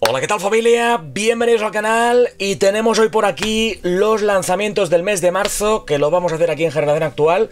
Hola, ¿qué tal familia? Bienvenidos al canal y tenemos hoy por aquí los lanzamientos del mes de marzo, que lo vamos a hacer aquí en Generación Actual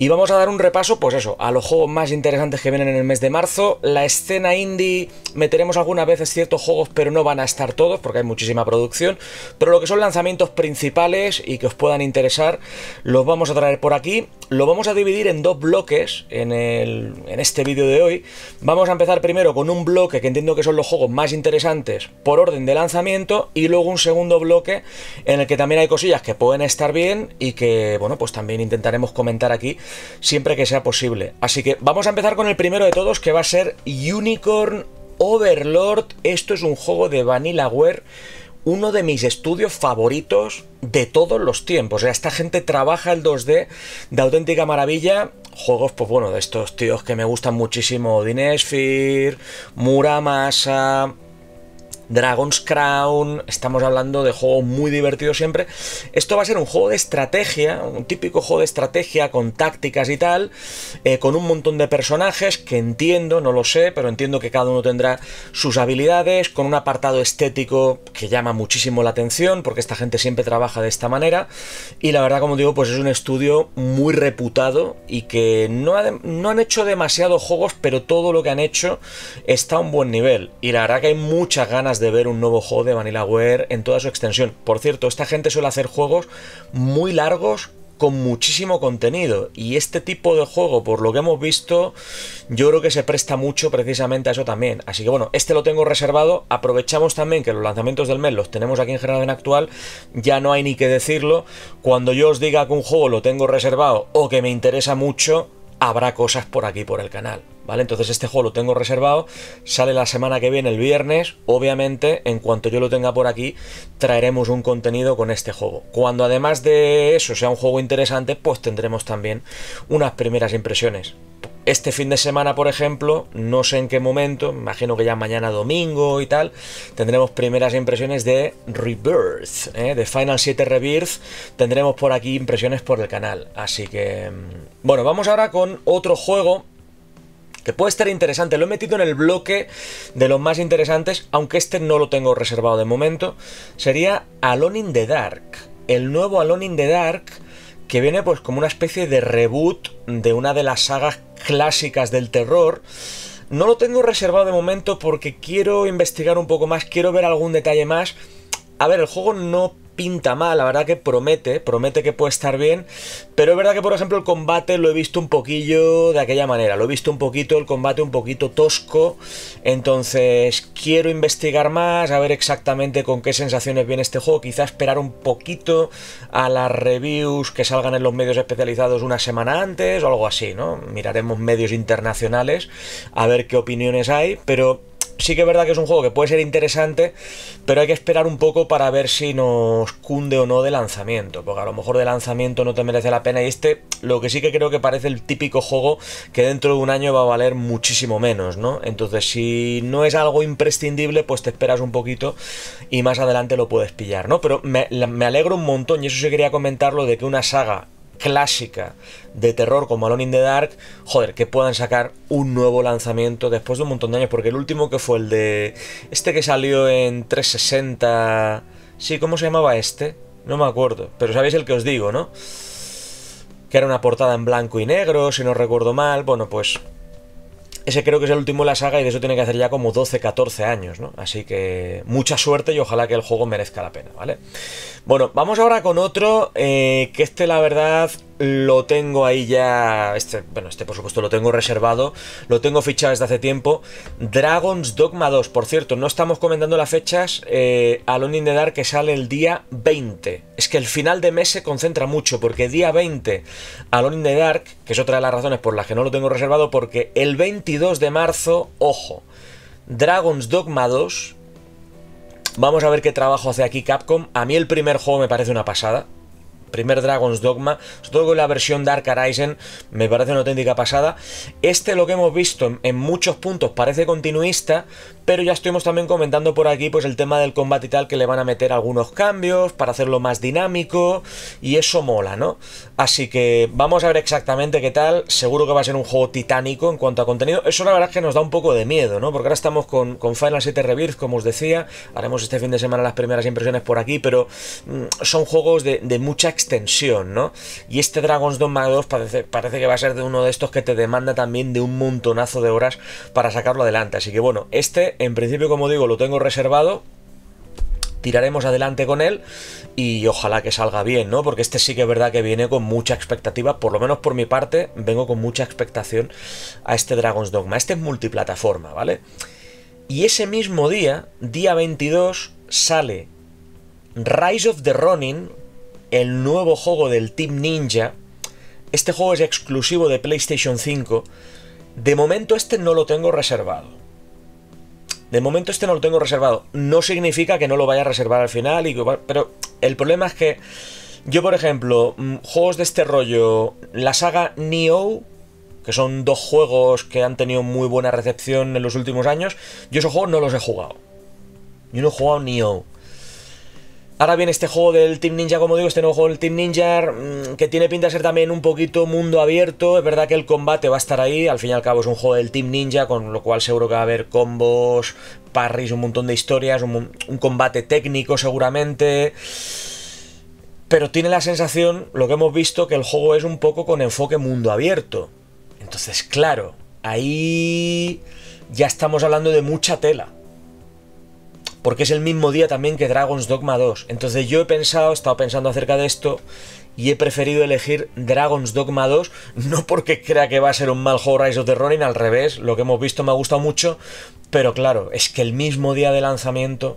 y vamos a dar un repaso, pues eso, a los juegos más interesantes que vienen en el mes de marzo. La escena indie, meteremos algunas veces ciertos juegos, pero no van a estar todos porque hay muchísima producción, pero lo que son lanzamientos principales y que os puedan interesar, los vamos a traer por aquí. Lo vamos a dividir en dos bloques en, el, en este vídeo de hoy. Vamos a empezar primero con un bloque que entiendo que son los juegos más interesantes por orden de lanzamiento y luego un segundo bloque en el que también hay cosillas que pueden estar bien y que, bueno, pues también intentaremos comentar aquí siempre que sea posible. Así que vamos a empezar con el primero de todos que va a ser Unicorn Overlord. Esto es un juego de Vanillaware uno de mis estudios favoritos de todos los tiempos. O sea, esta gente trabaja el 2D de auténtica maravilla. Juegos, pues bueno, de estos tíos que me gustan muchísimo. Dinesphere, Muramasa, Dragon's Crown, estamos hablando de juego muy divertido siempre. Esto va a ser un juego de estrategia, un típico juego de estrategia con tácticas y tal, eh, con un montón de personajes que entiendo, no lo sé, pero entiendo que cada uno tendrá sus habilidades, con un apartado estético que llama muchísimo la atención, porque esta gente siempre trabaja de esta manera. Y la verdad, como digo, pues es un estudio muy reputado y que no, no han hecho demasiados juegos, pero todo lo que han hecho está a un buen nivel. Y la verdad que hay muchas ganas de ver un nuevo juego de VanillaWare en toda su extensión. Por cierto, esta gente suele hacer juegos muy largos con muchísimo contenido y este tipo de juego por lo que hemos visto yo creo que se presta mucho precisamente a eso también así que bueno este lo tengo reservado aprovechamos también que los lanzamientos del mes los tenemos aquí en en actual ya no hay ni que decirlo cuando yo os diga que un juego lo tengo reservado o que me interesa mucho habrá cosas por aquí por el canal ¿Vale? Entonces este juego lo tengo reservado, sale la semana que viene, el viernes, obviamente en cuanto yo lo tenga por aquí, traeremos un contenido con este juego. Cuando además de eso sea un juego interesante, pues tendremos también unas primeras impresiones. Este fin de semana, por ejemplo, no sé en qué momento, imagino que ya mañana domingo y tal, tendremos primeras impresiones de Rebirth, ¿eh? de Final 7 Rebirth, tendremos por aquí impresiones por el canal. Así que, mm, bueno, vamos ahora con otro juego que puede estar interesante. Lo he metido en el bloque de los más interesantes, aunque este no lo tengo reservado de momento. Sería Alone in the Dark. El nuevo Alone in the Dark que viene pues como una especie de reboot de una de las sagas clásicas del terror. No lo tengo reservado de momento porque quiero investigar un poco más, quiero ver algún detalle más. A ver, el juego no pinta mal, la verdad que promete, promete que puede estar bien, pero es verdad que por ejemplo el combate lo he visto un poquillo de aquella manera, lo he visto un poquito, el combate un poquito tosco, entonces quiero investigar más, a ver exactamente con qué sensaciones viene este juego, quizá esperar un poquito a las reviews que salgan en los medios especializados una semana antes o algo así, ¿no? Miraremos medios internacionales a ver qué opiniones hay, pero sí que es verdad que es un juego que puede ser interesante, pero hay que esperar un poco para ver si nos cunde o no de lanzamiento, porque a lo mejor de lanzamiento no te merece la pena y este lo que sí que creo que parece el típico juego que dentro de un año va a valer muchísimo menos, ¿no? Entonces si no es algo imprescindible, pues te esperas un poquito y más adelante lo puedes pillar, ¿no? Pero me, me alegro un montón y eso sí quería comentarlo de que una saga clásica de terror como Alone in the Dark, joder, que puedan sacar un nuevo lanzamiento después de un montón de años, porque el último que fue el de este que salió en 360, sí, ¿cómo se llamaba este? No me acuerdo, pero sabéis el que os digo, ¿no? Que era una portada en blanco y negro, si no recuerdo mal, bueno, pues ese creo que es el último de la saga y de eso tiene que hacer ya como 12, 14 años, ¿no? Así que mucha suerte y ojalá que el juego merezca la pena, ¿vale? Bueno, vamos ahora con otro eh, que este la verdad lo tengo ahí ya. Este, bueno, este por supuesto lo tengo reservado. Lo tengo fichado desde hace tiempo. Dragon's Dogma 2, por cierto, no estamos comentando las fechas. Eh, Alone in the Dark que sale el día 20. Es que el final de mes se concentra mucho, porque día 20, Alone in the Dark, que es otra de las razones por las que no lo tengo reservado, porque el 22 de marzo, ojo, Dragon's Dogma 2. Vamos a ver qué trabajo hace aquí Capcom. A mí el primer juego me parece una pasada primer Dragon's Dogma, sobre todo con la versión Dark Horizon, me parece una auténtica pasada. Este lo que hemos visto en, muchos puntos parece continuista, pero ya estuvimos también comentando por aquí pues el tema del combate y tal, que le van a meter algunos cambios para hacerlo más dinámico, y eso mola, ¿no? Así que vamos a ver exactamente qué tal, seguro que va a ser un juego titánico en cuanto a contenido, eso la verdad es que nos da un poco de miedo, ¿no? Porque ahora estamos con, Final 7 Rebirth, como os decía, haremos este fin de semana las primeras impresiones por aquí, pero mm, son juegos de, de mucha extensión extensión, ¿no? Y este Dragon's Dogma 2 parece, parece que va a ser de uno de estos que te demanda también de un montonazo de horas para sacarlo adelante. Así que bueno, este en principio, como digo, lo tengo reservado tiraremos adelante con él y ojalá que salga bien, ¿no? Porque este sí que es verdad que viene con mucha expectativa, por lo menos por mi parte, vengo con mucha expectación a este Dragon's Dogma. Este es multiplataforma, ¿vale? Y ese mismo día, día 22, sale Rise of the Ronin, el nuevo juego del Team Ninja. Este juego es exclusivo de PlayStation 5. De momento este no lo tengo reservado. De momento este no lo tengo reservado. No significa que no lo vaya a reservar al final, y pero el problema es que yo, por ejemplo, mm, juegos de este rollo, la saga Nioh, que son dos juegos que han tenido muy buena recepción en los últimos años, yo esos juegos no los he jugado. Yo no he jugado Nioh. Ahora bien, este juego del Team Ninja, como digo, este nuevo juego del Team Ninja, mm, que tiene pinta de ser también un poquito mundo abierto, es verdad que el combate va a estar ahí, al fin y al cabo es un juego del Team Ninja, con lo cual seguro que va a haber combos, parries, un montón de historias, un combate técnico seguramente pero tiene la sensación, lo que hemos visto, que el juego es un poco con enfoque mundo abierto. Entonces, claro, ahí ya estamos hablando de mucha tela porque es el mismo día también que Dragon's Dogma 2. Entonces yo he pensado, he estado pensando acerca de esto y he preferido elegir Dragon's Dogma 2, no porque crea que va a ser un mal juego Rise of the Ronin, al revés, lo que hemos visto me ha gustado mucho, pero claro, es que el mismo día de lanzamiento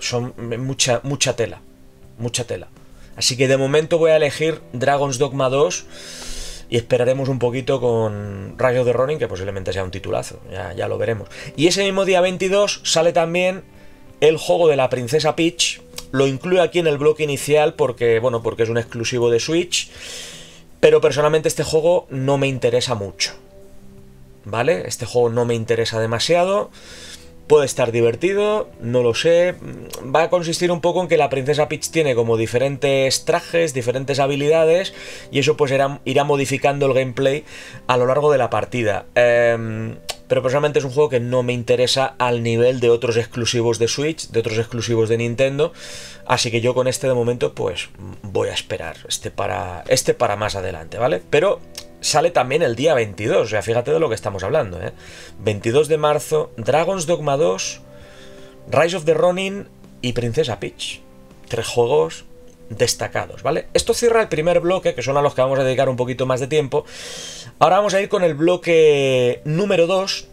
son eh, mucha, mucha tela, mucha tela. Así que de momento voy a elegir Dragon's Dogma 2 y esperaremos un poquito con Rise of the Ronin, que posiblemente sea un titulazo, ya lo veremos. Y ese mismo día 22 sale también el juego de la princesa Peach. Lo incluyo aquí en el bloque inicial porque, bueno, porque es un exclusivo de Switch. Pero personalmente este juego no me interesa mucho. ¿Vale? Este juego no me interesa demasiado. Puede estar divertido, no lo sé. Va a consistir un poco en que la princesa Peach tiene como diferentes trajes, diferentes habilidades, y eso pues irá, irá modificando el gameplay a lo largo de la partida. Eh, pero personalmente es un juego que no me interesa al nivel de otros exclusivos de Switch, de otros exclusivos de Nintendo, así que yo con este de momento pues voy a esperar, este para, este para más adelante, ¿vale? Pero sale también el día 22, o sea, fíjate de lo que estamos hablando, ¿eh? 22 de marzo, Dragon's Dogma 2, Rise of the Ronin y Princesa Peach. Tres juegos destacados, ¿vale? Esto cierra el primer bloque, que son a los que vamos a dedicar un poquito más de tiempo. Ahora vamos a ir con el bloque número 2,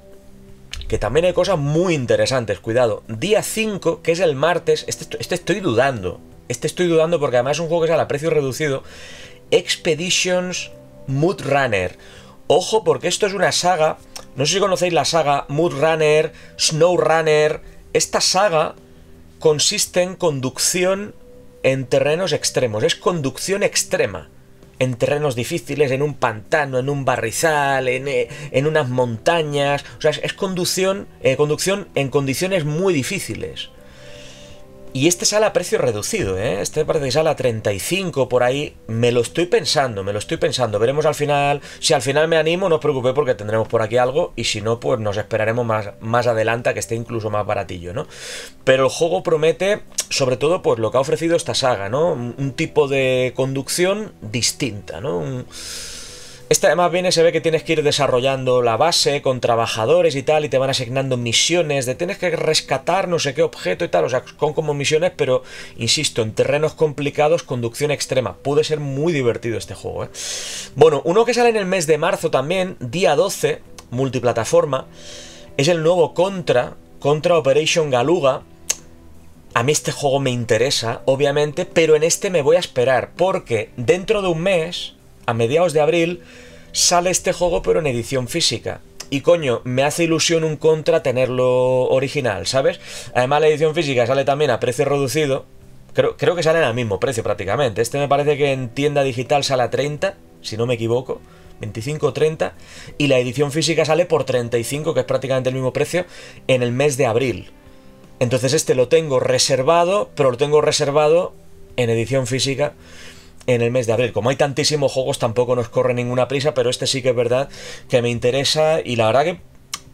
que también hay cosas muy interesantes, cuidado. Día 5, que es el martes, este, este, estoy dudando, este estoy dudando porque además es un juego que sale a precio reducido. Expeditions Mood Runner. Ojo porque esto es una saga, no sé si conocéis la saga Mood Runner, Snow Runner, esta saga consiste en conducción en terrenos extremos, es conducción extrema. En terrenos difíciles, en un pantano, en un barrizal, en, eh, unas montañas. O sea, es, conducción, eh, conducción en condiciones muy difíciles. Y este sale a precio reducido, ¿eh? Este parece que sale a 35 por ahí. Me lo estoy pensando, me lo estoy pensando. Veremos al final. Si al final me animo, no os preocupéis porque tendremos por aquí algo. Y si no, pues nos esperaremos más, más adelante a que esté incluso más baratillo, ¿no? Pero el juego promete, sobre todo, pues lo que ha ofrecido esta saga, ¿no? Un, tipo de conducción distinta, ¿no? Un, este además viene, se ve que tienes que ir desarrollando la base con trabajadores y tal, y te van asignando misiones de tienes que rescatar no sé qué objeto y tal, o sea, con como misiones, pero insisto, en terrenos complicados, conducción extrema. Puede ser muy divertido este juego, ¿eh? Bueno, uno que sale en el mes de marzo también, día 12, multiplataforma, es el nuevo Contra, Contra Operation Galuga. A mí este juego me interesa, obviamente, pero en este me voy a esperar, porque dentro de un mes a mediados de abril sale este juego pero en edición física. Y coño, me hace ilusión un contra tenerlo original, ¿sabes? Además la edición física sale también a precio reducido. Creo, creo que salen al mismo precio prácticamente. Este me parece que en tienda digital sale a 30, si no me equivoco. 25 30. Y la edición física sale por 35, que es prácticamente el mismo precio, en el mes de abril. Entonces este lo tengo reservado, pero lo tengo reservado en edición física en el mes de abril. Como hay tantísimos juegos, tampoco nos corre ninguna prisa, pero este sí que es verdad que me interesa y la verdad que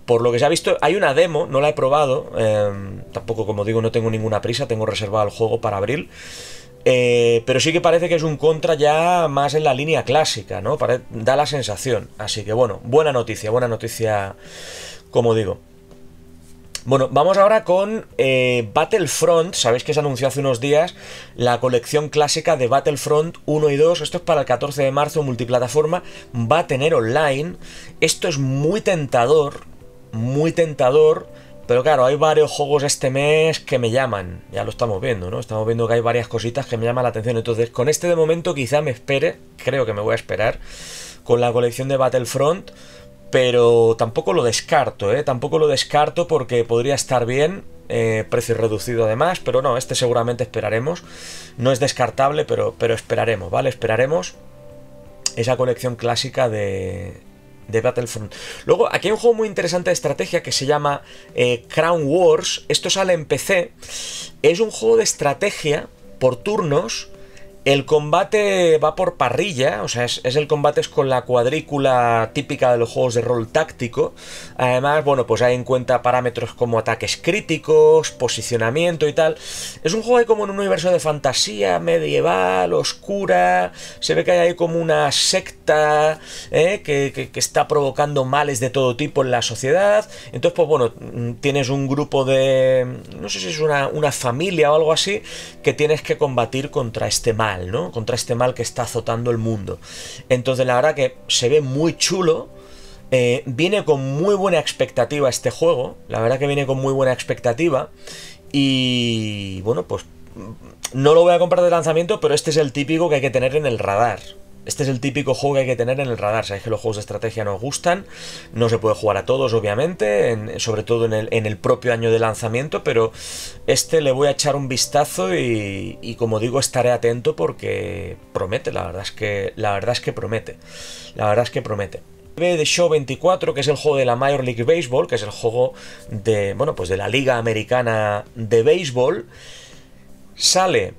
por lo que se ha visto, hay una demo, no la he probado. Em, tampoco, como digo, no tengo ninguna prisa, tengo reservado el juego para abril. Eh, pero sí que parece que es un contra ya más en la línea clásica, ¿no? da la sensación. Así que bueno, buena noticia, buena noticia, como digo. Bueno, vamos ahora con eh, Battlefront. Sabéis que se anunció hace unos días la colección clásica de Battlefront 1 y 2. Esto es para el 14 de marzo, multiplataforma. Va a tener online. Esto es muy tentador. Muy tentador. Pero claro, hay varios juegos este mes que me llaman. Ya lo estamos viendo, ¿no? Estamos viendo que hay varias cositas que me llaman la atención. Entonces, con este de momento quizá me espere. Creo que me voy a esperar. Con la colección de Battlefront pero tampoco lo descarto, ¿eh? Tampoco lo descarto porque podría estar bien, eh, precio reducido además, pero no, este seguramente esperaremos. No es descartable, pero, pero esperaremos, ¿vale? Esperaremos esa colección clásica de, Battlefront. Luego, aquí hay un juego muy interesante de estrategia que se llama eh, Crown Wars. Esto sale en PC. Es un juego de estrategia por turnos el combate va por parrilla, o sea, es, el combate es con la cuadrícula típica de los juegos de rol táctico. Además, bueno, pues hay en cuenta parámetros como ataques críticos, posicionamiento y tal. Es un juego ahí como en un universo de fantasía medieval, oscura. Se ve que hay ahí como una secta ¿eh? que, está provocando males de todo tipo en la sociedad. Entonces, pues bueno, mm, tienes un grupo de... no sé si es una familia o algo así, que tienes que combatir contra este mal. Contra este mal que está azotando el mundo. Entonces la verdad que se ve muy chulo. Eh, viene con muy buena expectativa este juego. La verdad que viene con muy buena expectativa. Y bueno, pues no lo voy a comprar de lanzamiento, pero este es el típico que hay que tener en el radar. Este es el típico juego que hay que tener en el radar. Sabéis que los juegos de estrategia nos gustan. No se puede jugar a todos, obviamente, sobre todo en el, propio año de lanzamiento, pero este le voy a echar un vistazo y, como digo, estaré atento porque promete, la verdad es que, la verdad es que promete. La verdad es que promete. The Show 24, que es el juego de la Major League Baseball, que es el juego de, bueno, pues de la Liga Americana de Béisbol, sale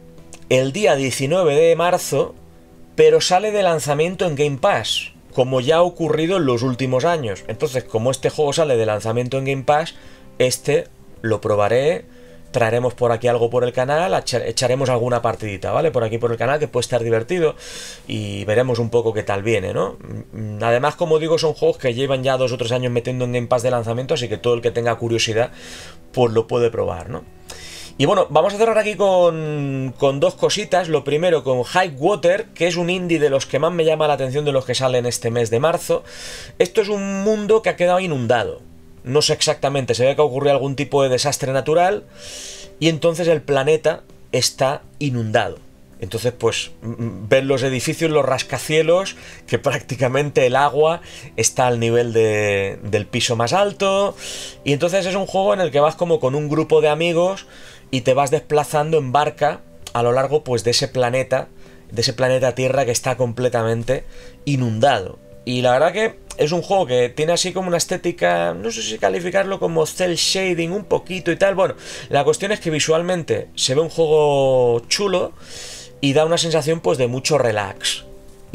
el día 19 de marzo pero sale de lanzamiento en Game Pass, como ya ha ocurrido en los últimos años. Entonces, como este juego sale de lanzamiento en Game Pass, este lo probaré, traeremos por aquí algo por el canal, echaremos alguna partidita, ¿vale? Por aquí por el canal, que puede estar divertido y veremos un poco qué tal viene, ¿no? Mm, además, como digo, son juegos que llevan ya dos o tres años metiendo en Game Pass de lanzamiento, así que todo el que tenga curiosidad, pues lo puede probar, ¿no? Y bueno, vamos a cerrar aquí con, con dos cositas. Lo primero con High Water, que es un indie de los que más me llama la atención de los que salen este mes de marzo. Esto es un mundo que ha quedado inundado. No sé exactamente, se ve que ocurrió algún tipo de desastre natural y entonces el planeta está inundado. Entonces, pues ver los edificios, los rascacielos, que prácticamente el agua está al nivel del piso más alto. Y entonces es un juego en el que vas como con un grupo de amigos y te vas desplazando en barca a lo largo pues de ese planeta, de ese planeta Tierra que está completamente inundado. Y la verdad que es un juego que tiene así como una estética, no sé si calificarlo como cel shading un poquito y tal. Bueno, la cuestión es que visualmente se ve un juego chulo y da una sensación pues de mucho relax.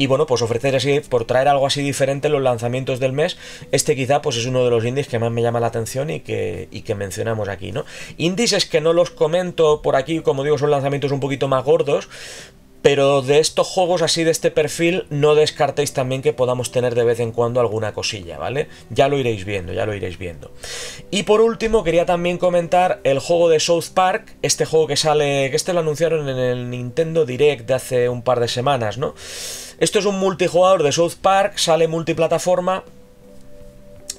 Y bueno, pues ofrecer así, por traer algo así diferente los lanzamientos del mes, este quizá pues es uno de los indies que más me llama la atención y que, y que mencionamos aquí, ¿no? Indies que no los comento por aquí, como digo, son lanzamientos un poquito más gordos, pero de estos juegos así de este perfil, no descartéis también que podamos tener de vez en cuando alguna cosilla, ¿vale? Ya lo iréis viendo, ya lo iréis viendo. Y por último, quería también comentar el juego de South Park, este juego que sale, que este lo anunciaron en el Nintendo Direct de hace un par de semanas, ¿no? Esto es un multijugador de South Park, sale multiplataforma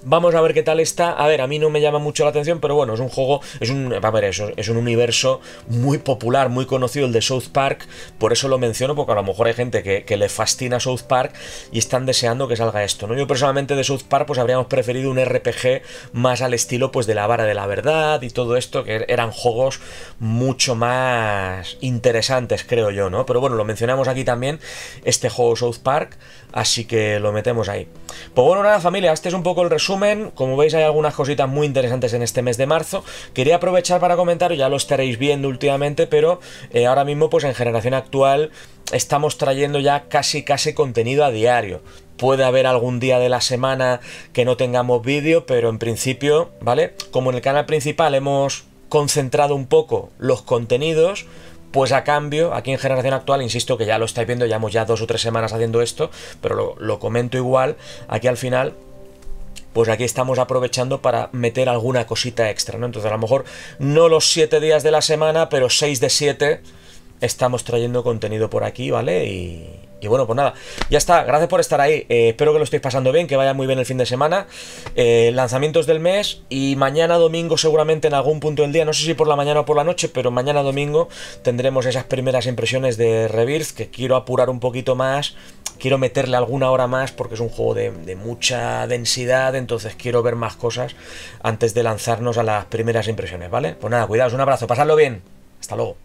Vamos a ver qué tal está. A ver, a mí no me llama mucho la atención, pero bueno, es un juego, es un, a ver, eso es un universo muy popular, muy conocido, el de South Park. Por eso lo menciono, porque a lo mejor hay gente que, le fascina South Park y están deseando que salga esto, ¿no? Yo personalmente de South Park, pues habríamos preferido un RPG más al estilo, pues, de la vara de la verdad y todo esto, que eran juegos mucho más interesantes, creo yo, ¿no? Pero bueno, lo mencionamos aquí también, este juego South Park, así que lo metemos ahí. Pues bueno, nada, familia, este es un poco el resumen como veis hay algunas cositas muy interesantes en este mes de marzo. Quería aprovechar para comentar, ya lo estaréis viendo últimamente, pero eh, ahora mismo pues en generación actual estamos trayendo ya casi casi contenido a diario. Puede haber algún día de la semana que no tengamos vídeo, pero en principio, ¿vale? Como en el canal principal hemos concentrado un poco los contenidos, pues a cambio, aquí en Generación Actual, insisto que ya lo estáis viendo, llevamos ya dos o tres semanas haciendo esto, pero lo comento igual, aquí al final pues aquí estamos aprovechando para meter alguna cosita extra, ¿no? Entonces a lo mejor no los 7 días de la semana, pero 6 de 7 estamos trayendo contenido por aquí, ¿vale? Y, bueno, pues nada, ya está, gracias por estar ahí, eh, espero que lo estéis pasando bien, que vaya muy bien el fin de semana, eh, lanzamientos del mes y mañana domingo seguramente en algún punto del día, no sé si por la mañana o por la noche, pero mañana domingo tendremos esas primeras impresiones de Rebirth que quiero apurar un poquito más quiero meterle alguna hora más porque es un juego de, mucha densidad, entonces quiero ver más cosas antes de lanzarnos a las primeras impresiones, ¿vale? Pues nada, cuidaos, un abrazo, pasadlo bien, hasta luego.